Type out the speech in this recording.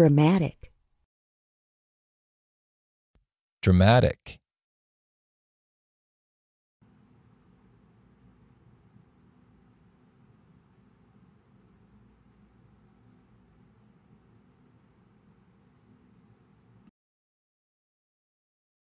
dramatic. Dramatic.